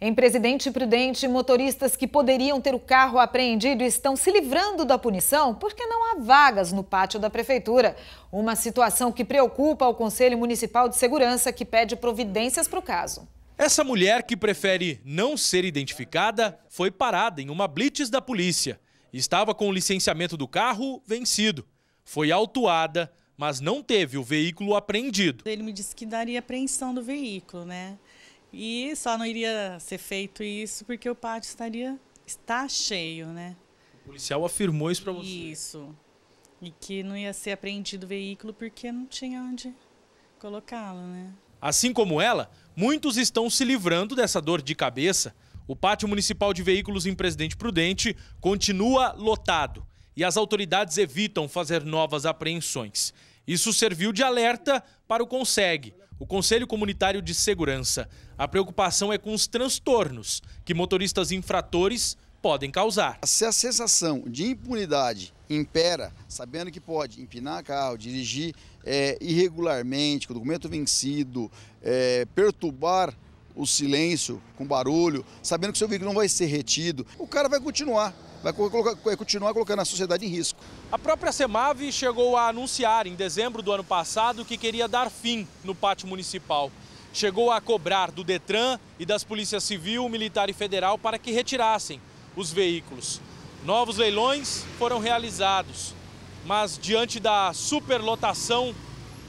Em Presidente Prudente, motoristas que poderiam ter o carro apreendido estão se livrando da punição porque não há vagas no pátio da Prefeitura. Uma situação que preocupa o Conselho Municipal de Segurança, que pede providências para o caso. Essa mulher, que prefere não ser identificada, foi parada em uma blitz da polícia. Estava com o licenciamento do carro vencido. Foi autuada, mas não teve o veículo apreendido. Ele me disse que daria apreensão do veículo, né? E só não iria ser feito isso porque o pátio estaria está cheio, né? O policial afirmou isso para você. Isso. E que não ia ser apreendido o veículo porque não tinha onde colocá-lo, né? Assim como ela, muitos estão se livrando dessa dor de cabeça. O pátio municipal de veículos em Presidente Prudente continua lotado e as autoridades evitam fazer novas apreensões. Isso serviu de alerta para o CONSEG, o Conselho Comunitário de Segurança. A preocupação é com os transtornos que motoristas infratores podem causar. Se a sensação de impunidade impera, sabendo que pode empinar carro, dirigir é, irregularmente, com documento vencido, é, perturbar o silêncio com barulho, sabendo que seu veículo não vai ser retido, o cara vai continuar, vai, colocar, vai continuar colocando a sociedade em risco. A própria Semave chegou a anunciar em dezembro do ano passado que queria dar fim no pátio municipal. Chegou a cobrar do Detran e das polícias civil, militar e federal para que retirassem os veículos. Novos leilões foram realizados, mas diante da superlotação,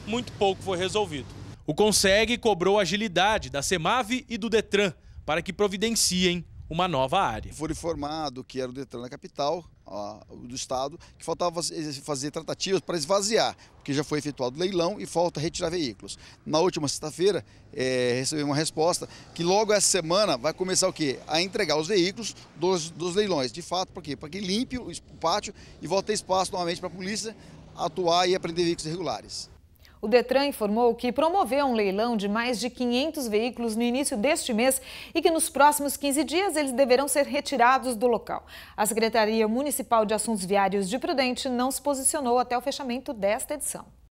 muito pouco foi resolvido. O Conseg cobrou agilidade da Semave e do Detran para que providenciem uma nova área. Foi informado que era o Detran na capital ó, do estado, que faltava fazer tratativas para esvaziar, porque já foi efetuado leilão e falta retirar veículos. Na última sexta-feira, é, eh, recebemos uma resposta que logo essa semana vai começar o quê? A entregar os veículos dos, dos leilões. De fato, quê? Para que limpe o pátio e volte espaço novamente para a polícia atuar e aprender veículos irregulares. O Detran informou que promoveu um leilão de mais de 500 veículos no início deste mês e que nos próximos 15 dias eles deverão ser retirados do local. A Secretaria Municipal de Assuntos Viários de Prudente não se posicionou até o fechamento desta edição.